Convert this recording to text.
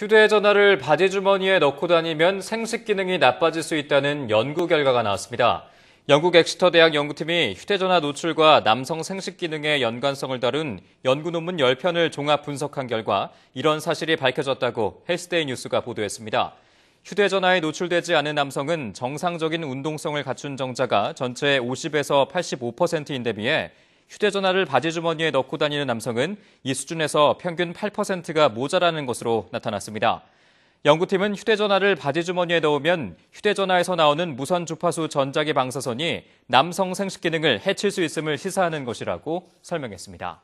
휴대전화를 바지주머니에 넣고 다니면 생식 기능이 나빠질 수 있다는 연구 결과가 나왔습니다. 영국 엑시터 대학 연구팀이 휴대전화 노출과 남성 생식 기능의 연관성을 다룬 연구 논문 10편을 종합 분석한 결과 이런 사실이 밝혀졌다고 헬스데이 뉴스가 보도했습니다. 휴대전화에 노출되지 않은 남성은 정상적인 운동성을 갖춘 정자가 전체의 50에서 85%인데 비해 휴대전화를 바지주머니에 넣고 다니는 남성은 이 수준에서 평균 8%가 모자라는 것으로 나타났습니다. 연구팀은 휴대전화를 바지주머니에 넣으면 휴대전화에서 나오는 무선 주파수 전자기 방사선이 남성 생식 기능을 해칠 수 있음을 시사하는 것이라고 설명했습니다.